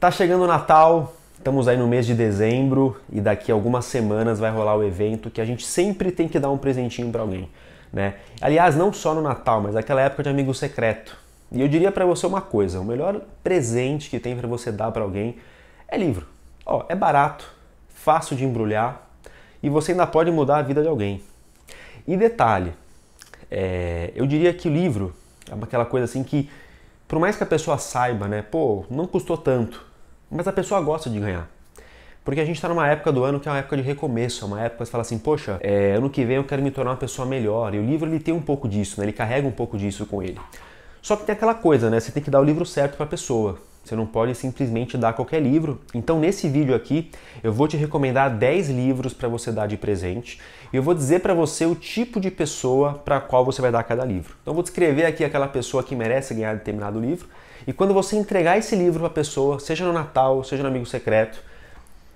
Tá chegando o Natal, estamos aí no mês de dezembro e daqui a algumas semanas vai rolar o evento que a gente sempre tem que dar um presentinho para alguém, né? Aliás, não só no Natal, mas naquela época de amigo secreto. E eu diria para você uma coisa, o melhor presente que tem para você dar para alguém é livro. Ó, é barato, fácil de embrulhar e você ainda pode mudar a vida de alguém. E detalhe, é, eu diria que o livro é aquela coisa assim que, por mais que a pessoa saiba, né, pô, não custou tanto, mas a pessoa gosta de ganhar. Porque a gente está numa época do ano que é uma época de recomeço, é uma época que você fala assim, poxa, é, ano que vem eu quero me tornar uma pessoa melhor. E o livro ele tem um pouco disso, né? ele carrega um pouco disso com ele. Só que tem aquela coisa, né? Você tem que dar o livro certo para a pessoa. Você não pode simplesmente dar qualquer livro. Então, nesse vídeo aqui, eu vou te recomendar 10 livros para você dar de presente e eu vou dizer para você o tipo de pessoa para qual você vai dar cada livro. Então, eu vou descrever aqui aquela pessoa que merece ganhar determinado livro e quando você entregar esse livro para a pessoa, seja no Natal, seja no Amigo Secreto,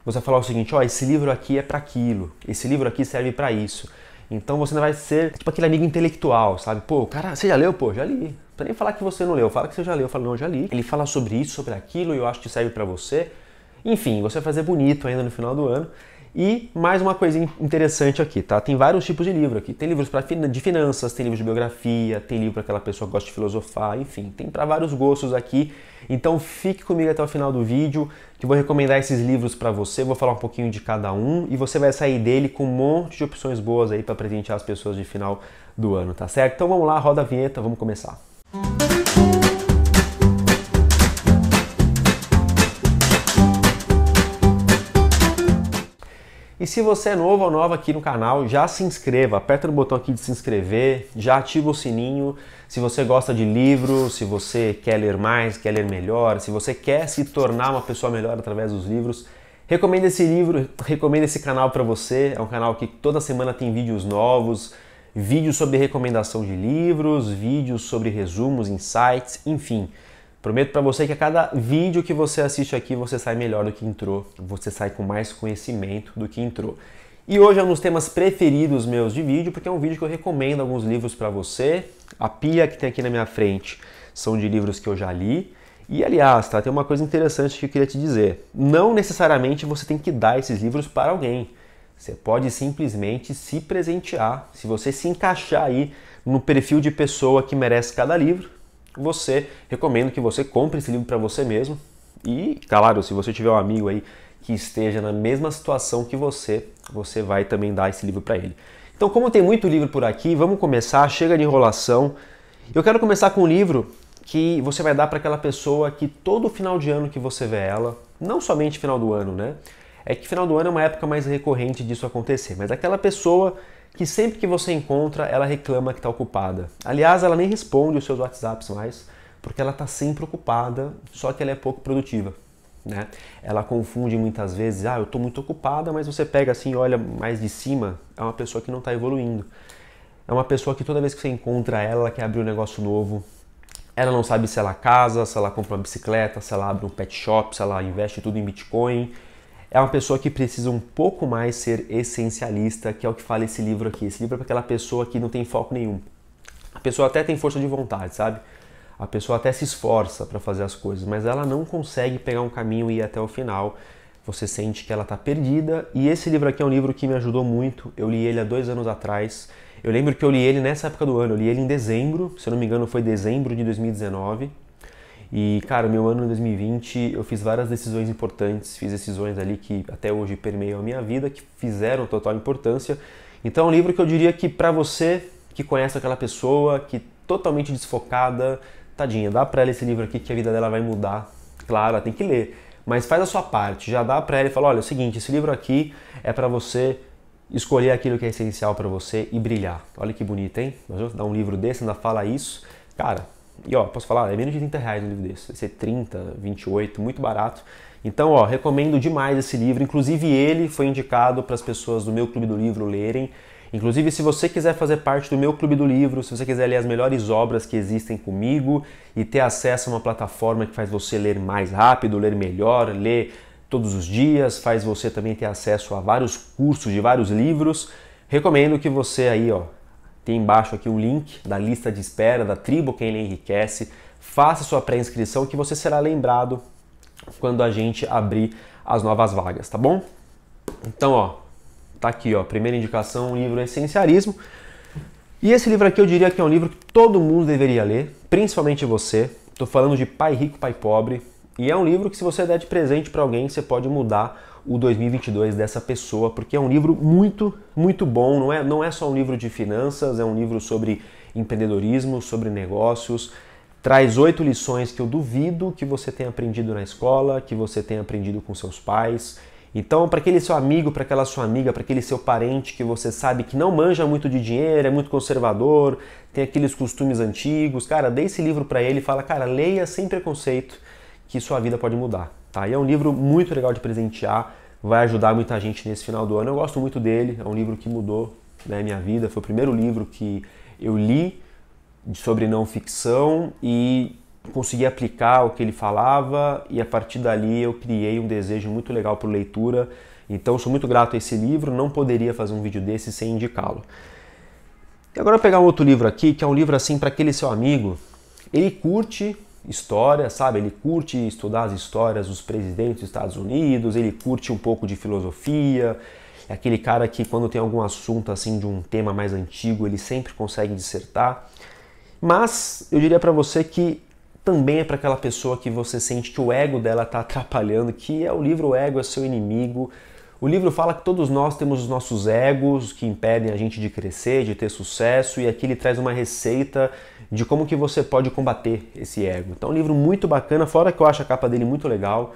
você vai falar o seguinte: ó, oh, esse livro aqui é para aquilo, esse livro aqui serve para isso. Então você não vai ser tipo aquele amigo intelectual, sabe? Pô, cara, você já leu? Pô, já li. Não precisa nem falar que você não leu, fala que você já leu. Eu falo, não, já li. Ele fala sobre isso, sobre aquilo, e eu acho que serve para você. Enfim, você vai fazer bonito ainda no final do ano. E mais uma coisinha interessante aqui, tá? Tem vários tipos de livro aqui. Tem livros para de finanças, tem livro de biografia, tem livro para aquela pessoa que gosta de filosofar, enfim, tem para vários gostos aqui. Então fique comigo até o final do vídeo, que eu vou recomendar esses livros para você, vou falar um pouquinho de cada um e você vai sair dele com um monte de opções boas aí para presentear as pessoas de final do ano, tá certo? Então vamos lá, roda a vinheta, vamos começar. Música E se você é novo ou nova aqui no canal, já se inscreva, aperta no botão aqui de se inscrever, já ativa o sininho. Se você gosta de livros, se você quer ler mais, quer ler melhor, se você quer se tornar uma pessoa melhor através dos livros, recomendo esse livro, recomendo esse canal para você. É um canal que toda semana tem vídeos novos, vídeos sobre recomendação de livros, vídeos sobre resumos, insights, enfim. Prometo para você que a cada vídeo que você assiste aqui, você sai melhor do que entrou, você sai com mais conhecimento do que entrou. E hoje é um dos temas preferidos meus de vídeo, porque é um vídeo que eu recomendo alguns livros para você. A pia que tem aqui na minha frente são de livros que eu já li. E aliás, tá, tem uma coisa interessante que eu queria te dizer. Não necessariamente você tem que dar esses livros para alguém. Você pode simplesmente se presentear. Se você se encaixar aí no perfil de pessoa que merece cada livro, você recomendo que você compre esse livro para você mesmo. E, claro, se você tiver um amigo aí que esteja na mesma situação que você, você vai também dar esse livro para ele. Então, como tem muito livro por aqui, vamos começar, chega de enrolação. Eu quero começar com um livro que você vai dar para aquela pessoa que todo final de ano que você vê ela, não somente final do ano, né? É que final do ano é uma época mais recorrente disso acontecer, mas aquela pessoa que sempre que você encontra, ela reclama que está ocupada. Aliás, ela nem responde os seus WhatsApps mais, porque ela está sempre ocupada, só que ela é pouco produtiva. Né? Ela confunde muitas vezes, ah, eu estou muito ocupada, mas você pega assim, olha mais de cima, é uma pessoa que não está evoluindo. É uma pessoa que toda vez que você encontra ela, ela quer abrir um negócio novo, ela não sabe se ela casa, se ela compra uma bicicleta, se ela abre um pet shop, se ela investe tudo em Bitcoin é uma pessoa que precisa um pouco mais ser essencialista, que é o que fala esse livro aqui. Esse livro é para aquela pessoa que não tem foco nenhum. A pessoa até tem força de vontade, sabe? A pessoa até se esforça para fazer as coisas, mas ela não consegue pegar um caminho e ir até o final. Você sente que ela está perdida. E esse livro aqui é um livro que me ajudou muito. Eu li ele há dois anos atrás. Eu lembro que eu li ele nessa época do ano. Eu li ele em dezembro, se eu não me engano, foi dezembro de 2019. E, cara, meu ano de 2020, eu fiz várias decisões importantes, fiz decisões ali que até hoje permeiam a minha vida, que fizeram total importância. Então, é um livro que eu diria que para você que conhece aquela pessoa, que totalmente desfocada, tadinha, dá para ela esse livro aqui que a vida dela vai mudar. Claro, ela tem que ler, mas faz a sua parte, já dá para ela e fala, olha, é o seguinte, esse livro aqui é para você escolher aquilo que é essencial para você e brilhar. Olha que bonito, hein? Mas Dá um livro desse, ainda fala isso. Cara, e ó, posso falar, é menos de 30 reais um livro desse. Vai ser 30, 28, muito barato. Então, ó, recomendo demais esse livro. Inclusive, ele foi indicado para as pessoas do meu clube do livro lerem. Inclusive, se você quiser fazer parte do meu clube do livro, se você quiser ler as melhores obras que existem comigo e ter acesso a uma plataforma que faz você ler mais rápido, ler melhor, ler todos os dias, faz você também ter acesso a vários cursos de vários livros, recomendo que você aí, ó, tem embaixo aqui o link da lista de espera da tribo Quem Lê Enriquece. Faça sua pré-inscrição que você será lembrado quando a gente abrir as novas vagas, tá bom? Então, ó, tá aqui, ó, primeira indicação, o livro Essencialismo. E esse livro aqui eu diria que é um livro que todo mundo deveria ler, principalmente você. Estou falando de Pai Rico, Pai Pobre, e é um livro que, se você der de presente para alguém, você pode mudar o 2022 dessa pessoa, porque é um livro muito, muito bom. Não é, não é só um livro de finanças, é um livro sobre empreendedorismo, sobre negócios. Traz oito lições que eu duvido que você tenha aprendido na escola, que você tenha aprendido com seus pais. Então, para aquele seu amigo, para aquela sua amiga, para aquele seu parente que você sabe que não manja muito de dinheiro, é muito conservador, tem aqueles costumes antigos, cara, dê esse livro para ele e fala, cara, leia sem preconceito que sua vida pode mudar. Tá? E é um livro muito legal de presentear, vai ajudar muita gente nesse final do ano. Eu gosto muito dele, é um livro que mudou né, minha vida, foi o primeiro livro que eu li sobre não ficção e consegui aplicar o que ele falava e a partir dali eu criei um desejo muito legal por leitura. Então sou muito grato a esse livro, não poderia fazer um vídeo desse sem indicá-lo. E agora eu vou pegar um outro livro aqui, que é um livro assim para aquele seu amigo. Ele curte história, sabe? Ele curte estudar as histórias dos presidentes dos Estados Unidos, ele curte um pouco de filosofia. É aquele cara que quando tem algum assunto assim de um tema mais antigo, ele sempre consegue dissertar. Mas eu diria para você que também é para aquela pessoa que você sente que o ego dela está atrapalhando, que é o livro o Ego é seu inimigo, o livro fala que todos nós temos os nossos egos que impedem a gente de crescer, de ter sucesso, e aqui ele traz uma receita de como que você pode combater esse ego. Então, é um livro muito bacana, fora que eu acho a capa dele muito legal.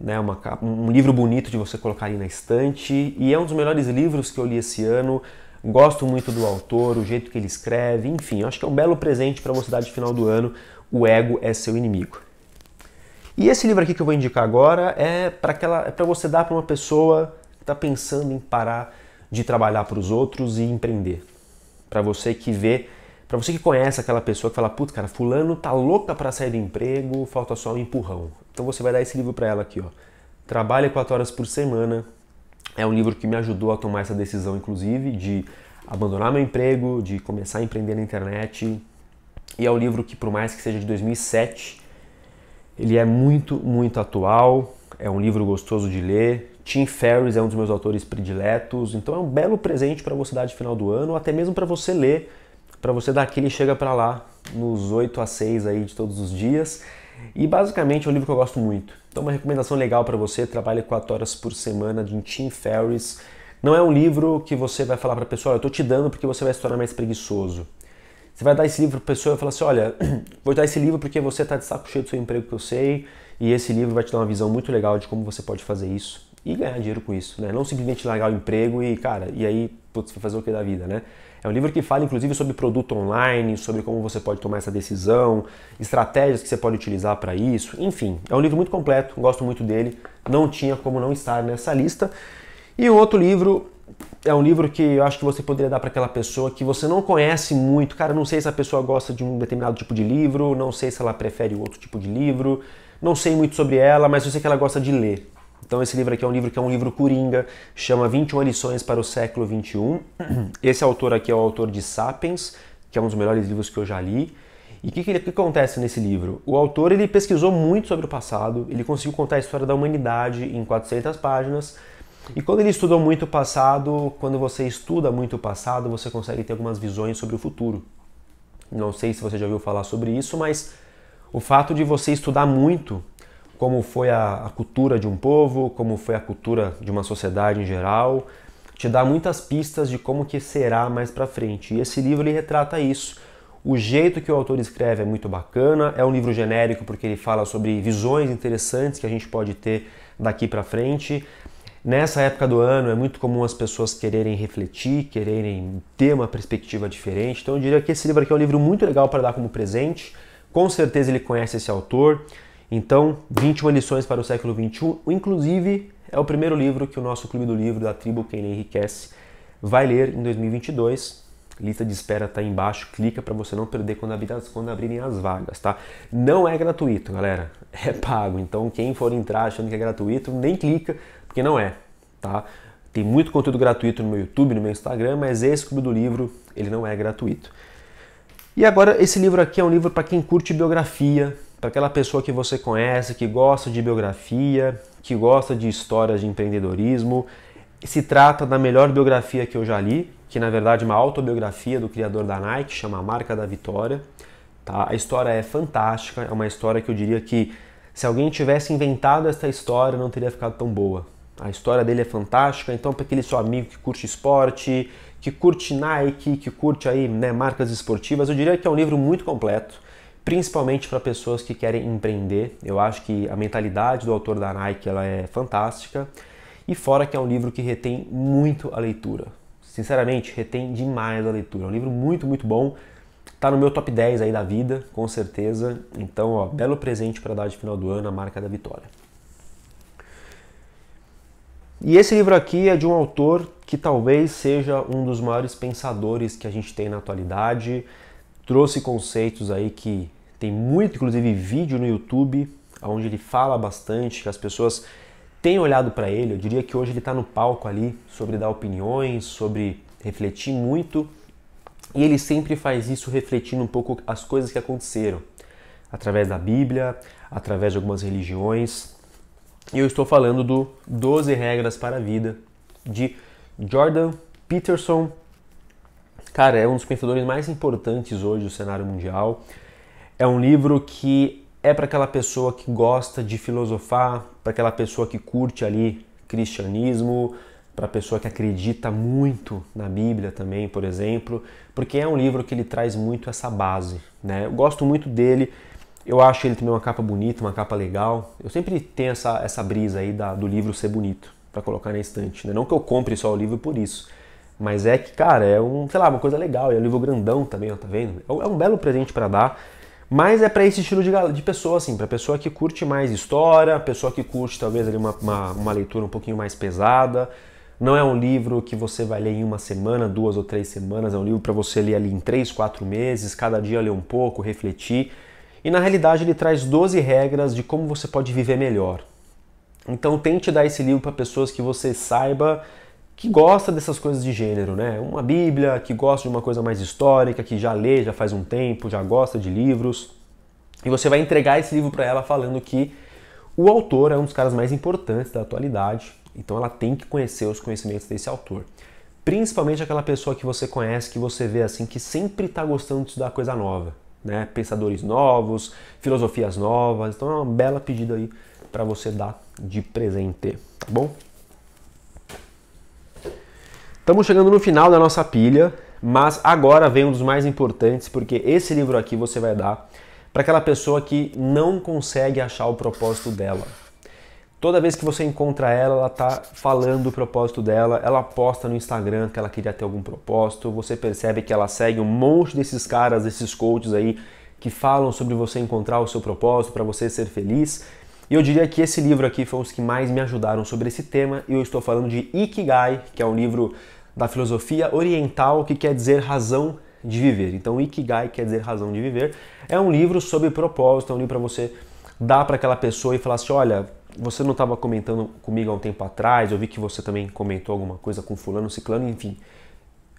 Né, uma, um livro bonito de você colocar aí na estante e é um dos melhores livros que eu li esse ano. Gosto muito do autor, o jeito que ele escreve, enfim, acho que é um belo presente para você dar de final do ano. O ego é seu inimigo. E esse livro aqui que eu vou indicar agora é para aquela, é para você dar para uma pessoa que está pensando em parar de trabalhar para os outros e empreender. Para você que vê, para você que conhece aquela pessoa que fala, putz cara, fulano tá louca para sair do emprego, falta só um empurrão. Então você vai dar esse livro para ela aqui, ó. Trabalha 4 horas por semana. É um livro que me ajudou a tomar essa decisão, inclusive, de abandonar meu emprego, de começar a empreender na internet. E é um livro que, por mais que seja de 2007, ele é muito, muito atual, é um livro gostoso de ler. Tim Ferriss é um dos meus autores prediletos, então é um belo presente para você dar de final do ano, até mesmo para você ler, para você dar aquele chega para lá nos 8 a 6 aí de todos os dias. E basicamente é um livro que eu gosto muito. Então uma recomendação legal para você, trabalhe 4 horas por semana de Tim Ferriss. Não é um livro que você vai falar para a pessoa, eu estou te dando porque você vai se tornar mais preguiçoso. Você vai dar esse livro para a pessoa e falar assim: olha, vou dar esse livro porque você está de saco cheio do seu emprego que eu sei, e esse livro vai te dar uma visão muito legal de como você pode fazer isso e ganhar dinheiro com isso, né? Não simplesmente largar o emprego e, cara, e aí, putz, fazer o que da vida, né? É um livro que fala, inclusive, sobre produto online, sobre como você pode tomar essa decisão, estratégias que você pode utilizar para isso, enfim. É um livro muito completo, gosto muito dele, não tinha como não estar nessa lista. E outro livro é um livro que eu acho que você poderia dar para aquela pessoa que você não conhece muito. Cara, não sei se a pessoa gosta de um determinado tipo de livro, não sei se ela prefere outro tipo de livro, não sei muito sobre ela, mas eu sei que ela gosta de ler. Então esse livro aqui é um livro que é um livro coringa, chama 21 lições para o século 21. Esse autor aqui é o autor de Sapiens, que é um dos melhores livros que eu já li. E o que, que, que, acontece nesse livro? O autor ele pesquisou muito sobre o passado, ele conseguiu contar a história da humanidade em 400 páginas e quando ele estudou muito o passado, quando você estuda muito o passado, você consegue ter algumas visões sobre o futuro. Não sei se você já ouviu falar sobre isso, mas o fato de você estudar muito como foi a, a cultura de um povo, como foi a cultura de uma sociedade em geral, te dá muitas pistas de como que será mais para frente. E esse livro ele retrata isso. O jeito que o autor escreve é muito bacana, é um livro genérico porque ele fala sobre visões interessantes que a gente pode ter daqui para frente. Nessa época do ano é muito comum as pessoas quererem refletir, quererem ter uma perspectiva diferente. Então eu diria que esse livro aqui é um livro muito legal para dar como presente. Com certeza ele conhece esse autor. Então, 21 lições para o século 21, inclusive é o primeiro livro que o nosso clube do livro da tribo Quem Enriquece vai ler em 2022 lista de espera está embaixo, clica para você não perder quando, abrir as, quando abrirem as vagas, tá? Não é gratuito, galera, é pago. Então quem for entrar achando que é gratuito, nem clica, porque não é, tá? Tem muito conteúdo gratuito no meu YouTube, no meu Instagram, mas esse clube do livro, ele não é gratuito. E agora esse livro aqui é um livro para quem curte biografia, para aquela pessoa que você conhece, que gosta de biografia, que gosta de histórias de empreendedorismo. Se trata da melhor biografia que eu já li, que na verdade é uma autobiografia do criador da Nike, chama Marca da Vitória. Tá? A história é fantástica, é uma história que eu diria que se alguém tivesse inventado essa história não teria ficado tão boa. A história dele é fantástica, então para aquele seu amigo que curte esporte, que curte Nike, que curte aí né, marcas esportivas, eu diria que é um livro muito completo, principalmente para pessoas que querem empreender. Eu acho que a mentalidade do autor da Nike ela é fantástica e fora que é um livro que retém muito a leitura sinceramente, retém demais a leitura. É um livro muito, muito bom. Tá no meu top 10 aí da vida, com certeza. Então, ó, belo presente para dar de final do ano, a marca da vitória. E esse livro aqui é de um autor que talvez seja um dos maiores pensadores que a gente tem na atualidade. Trouxe conceitos aí que tem muito, inclusive, vídeo no YouTube, onde ele fala bastante, que as pessoas tem olhado para ele. Eu diria que hoje ele está no palco ali sobre dar opiniões, sobre refletir muito. E ele sempre faz isso refletindo um pouco as coisas que aconteceram, através da Bíblia, através de algumas religiões. E eu estou falando do 12 Regras para a Vida, de Jordan Peterson. Cara, é um dos pensadores mais importantes hoje do cenário mundial. É um livro que é para aquela pessoa que gosta de filosofar, para aquela pessoa que curte ali cristianismo, para a pessoa que acredita muito na Bíblia também, por exemplo, porque é um livro que ele traz muito essa base. Né? Eu gosto muito dele, eu acho ele também uma capa bonita, uma capa legal. Eu sempre tenho essa, essa brisa aí da, do livro ser bonito, para colocar na estante. Né? Não que eu compre só o livro por isso, mas é que, cara, é um, sei lá, uma coisa legal, é um livro grandão também, ó, tá vendo? É um é belo presente para dar. Mas é para esse estilo de, de pessoa, assim, para pessoa que curte mais história, pessoa que curte talvez ali uma, uma, uma leitura um pouquinho mais pesada. Não é um livro que você vai ler em uma semana, duas ou três semanas, é um livro para você ler ali em três, quatro meses, cada dia ler um pouco, refletir. E na realidade ele traz 12 regras de como você pode viver melhor. Então tente dar esse livro para pessoas que você saiba que gosta dessas coisas de gênero, né? Uma Bíblia que gosta de uma coisa mais histórica, que já lê, já faz um tempo, já gosta de livros. E você vai entregar esse livro para ela falando que o autor é um dos caras mais importantes da atualidade, então ela tem que conhecer os conhecimentos desse autor. Principalmente aquela pessoa que você conhece, que você vê assim, que sempre está gostando de estudar coisa nova, né? Pensadores novos, filosofias novas. Então é uma bela pedida aí para você dar de presente, tá bom? Estamos chegando no final da nossa pilha, mas agora vem um dos mais importantes, porque esse livro aqui você vai dar para aquela pessoa que não consegue achar o propósito dela. Toda vez que você encontra ela, ela está falando o propósito dela, ela posta no Instagram que ela queria ter algum propósito, você percebe que ela segue um monte desses caras, desses coaches aí que falam sobre você encontrar o seu propósito, para você ser feliz, e eu diria que esse livro aqui foi um dos que mais me ajudaram sobre esse tema, e eu estou falando de Ikigai, que é um livro da filosofia oriental que quer dizer razão de viver. Então, Ikigai quer dizer razão de viver. É um livro sobre propósito, é um livro para você dar para aquela pessoa e falar assim: olha, você não estava comentando comigo há um tempo atrás, eu vi que você também comentou alguma coisa com fulano, ciclano, enfim.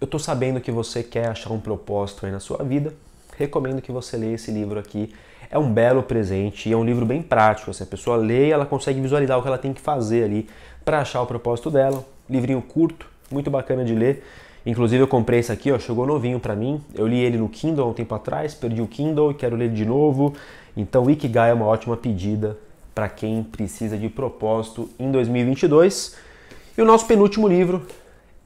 Eu estou sabendo que você quer achar um propósito aí na sua vida. Recomendo que você leia esse livro aqui é um belo presente e é um livro bem prático. Se a pessoa lê, ela consegue visualizar o que ela tem que fazer ali para achar o propósito dela. Livrinho curto, muito bacana de ler. Inclusive eu comprei esse aqui, ó, chegou novinho para mim. Eu li ele no Kindle há um tempo atrás, perdi o Kindle e quero ler de novo. Então Ikigai é uma ótima pedida para quem precisa de propósito em 2022. E o nosso penúltimo livro,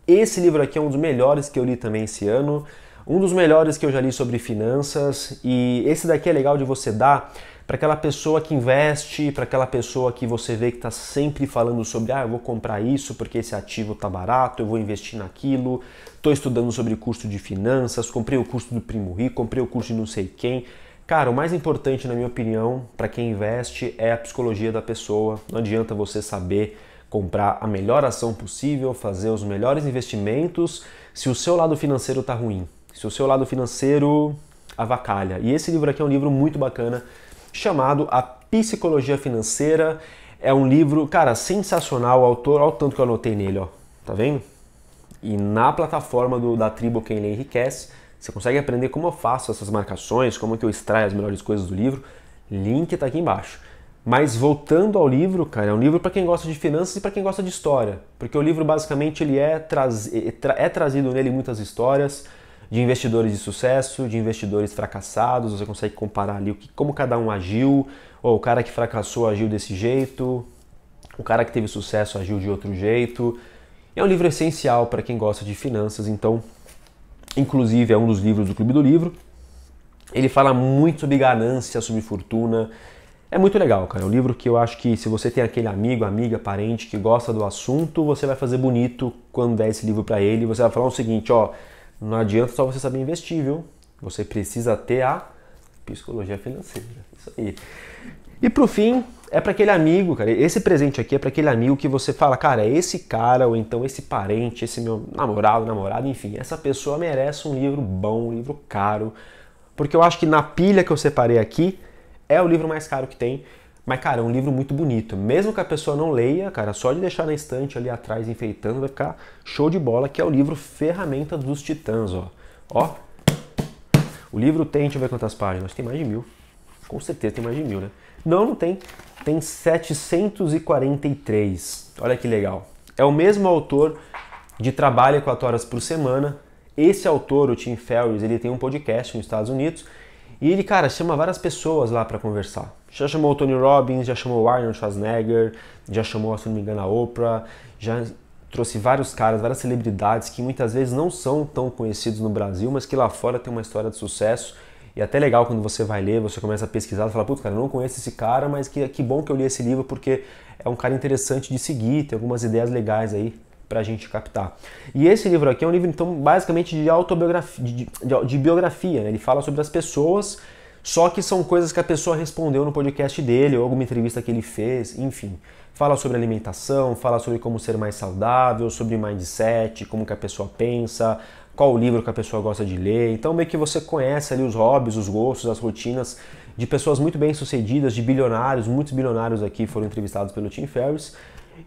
esse livro aqui é um dos melhores que eu li também esse ano. Um dos melhores que eu já li sobre finanças e esse daqui é legal de você dar para aquela pessoa que investe, para aquela pessoa que você vê que está sempre falando sobre, ah, eu vou comprar isso porque esse ativo está barato, eu vou investir naquilo, estou estudando sobre custo de finanças, comprei o curso do Primo Rico, comprei o curso de não sei quem. Cara, o mais importante, na minha opinião, para quem investe é a psicologia da pessoa. Não adianta você saber comprar a melhor ação possível, fazer os melhores investimentos, se o seu lado financeiro está ruim se o seu lado financeiro avacalha. E esse livro aqui é um livro muito bacana chamado A Psicologia Financeira. É um livro, cara, sensacional, o autor, olha o tanto que eu anotei nele, ó. Tá vendo? E na plataforma do, da Tribo Quem Lê Enriquece, você consegue aprender como eu faço essas marcações, como que eu extraio as melhores coisas do livro. Link tá aqui embaixo. Mas voltando ao livro, cara, é um livro para quem gosta de finanças e para quem gosta de história, porque o livro basicamente ele é, é tra é trazido nele muitas histórias, de investidores de sucesso, de investidores fracassados, você consegue comparar ali o que, como cada um agiu, ou o cara que fracassou agiu desse jeito, o cara que teve sucesso agiu de outro jeito. É um livro essencial para quem gosta de finanças, então, inclusive é um dos livros do Clube do Livro. Ele fala muito sobre ganância, sobre fortuna. É muito legal, cara. É um livro que eu acho que se você tem aquele amigo, amiga, parente que gosta do assunto, você vai fazer bonito quando der esse livro para ele. Você vai falar o seguinte, ó, não adianta só você saber investir, viu? Você precisa ter a psicologia financeira. Isso aí. E por fim, é para aquele amigo, cara. Esse presente aqui é para aquele amigo que você fala, cara, esse cara ou então esse parente, esse meu namorado, namorado, enfim, essa pessoa merece um livro bom, um livro caro. Porque eu acho que na pilha que eu separei aqui, é o livro mais caro que tem. Mas, cara, é um livro muito bonito. Mesmo que a pessoa não leia, cara, só de deixar na estante ali atrás enfeitando vai ficar show de bola, que é o livro Ferramenta dos Titãs, ó. Ó. O livro tem, deixa eu ver quantas páginas. Tem mais de mil. Com certeza tem mais de mil, né? Não, não tem. Tem 743. Olha que legal. É o mesmo autor de Trabalho 4 Horas por Semana. Esse autor, o Tim Ferriss, ele tem um podcast nos Estados Unidos e ele, cara, chama várias pessoas lá para conversar. Já chamou o Tony Robbins, já chamou o Arnold Schwarzenegger, já chamou, se não me engano, a Oprah, já trouxe vários caras, várias celebridades que muitas vezes não são tão conhecidos no Brasil, mas que lá fora tem uma história de sucesso. E é até legal quando você vai ler, você começa a pesquisar e fala, putz, cara, eu não conheço esse cara, mas que, que bom que eu li esse livro porque é um cara interessante de seguir, tem algumas ideias legais aí para a gente captar. E esse livro aqui é um livro, então, basicamente de autobiografia, de, de, de biografia. Né? Ele fala sobre as pessoas, só que são coisas que a pessoa respondeu no podcast dele, ou alguma entrevista que ele fez, enfim. Fala sobre alimentação, fala sobre como ser mais saudável, sobre mindset, como que a pessoa pensa, qual o livro que a pessoa gosta de ler. Então meio que você conhece ali os hobbies, os gostos, as rotinas de pessoas muito bem sucedidas, de bilionários, muitos bilionários aqui foram entrevistados pelo Tim Ferriss.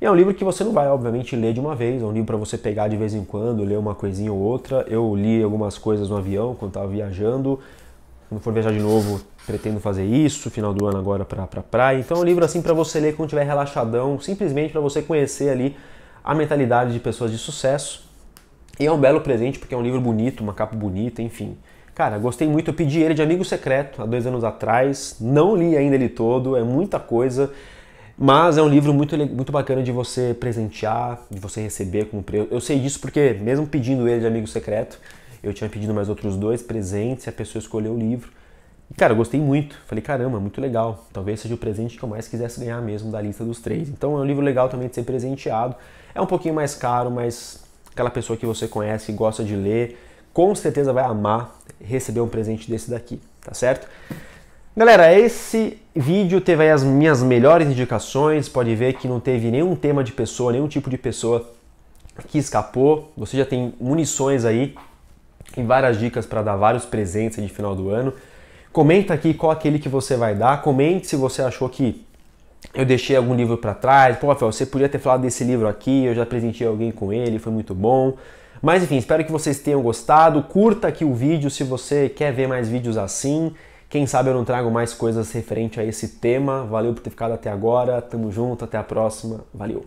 E é um livro que você não vai, obviamente, ler de uma vez, é um livro para você pegar de vez em quando, ler uma coisinha ou outra. Eu li algumas coisas no avião quando estava viajando. Quando for viajar de novo, pretendo fazer isso, final do ano agora para pra praia. Então é um livro assim para você ler quando estiver relaxadão, simplesmente para você conhecer ali a mentalidade de pessoas de sucesso. E é um belo presente porque é um livro bonito, uma capa bonita, enfim. Cara, gostei muito, eu pedi ele de Amigo Secreto há dois anos atrás, não li ainda ele todo, é muita coisa. Mas é um livro muito, muito bacana de você presentear, de você receber como preço Eu sei disso porque, mesmo pedindo ele de amigo secreto, eu tinha pedido mais outros dois presentes e a pessoa escolheu o livro. E, cara, eu gostei muito. Falei, caramba, muito legal. Talvez seja o presente que eu mais quisesse ganhar mesmo da lista dos três. Então é um livro legal também de ser presenteado. É um pouquinho mais caro, mas aquela pessoa que você conhece, e gosta de ler, com certeza vai amar receber um presente desse daqui, tá certo? Galera, esse Vídeo teve as minhas melhores indicações, pode ver que não teve nenhum tema de pessoa, nenhum tipo de pessoa que escapou. Você já tem munições aí e várias dicas para dar vários presentes de final do ano. Comenta aqui qual aquele que você vai dar, comente se você achou que eu deixei algum livro para trás. Pô, Rafael, você podia ter falado desse livro aqui, eu já presentei alguém com ele, foi muito bom. Mas enfim, espero que vocês tenham gostado. Curta aqui o vídeo se você quer ver mais vídeos assim. Quem sabe eu não trago mais coisas referente a esse tema. Valeu por ter ficado até agora. Tamo junto, até a próxima. Valeu.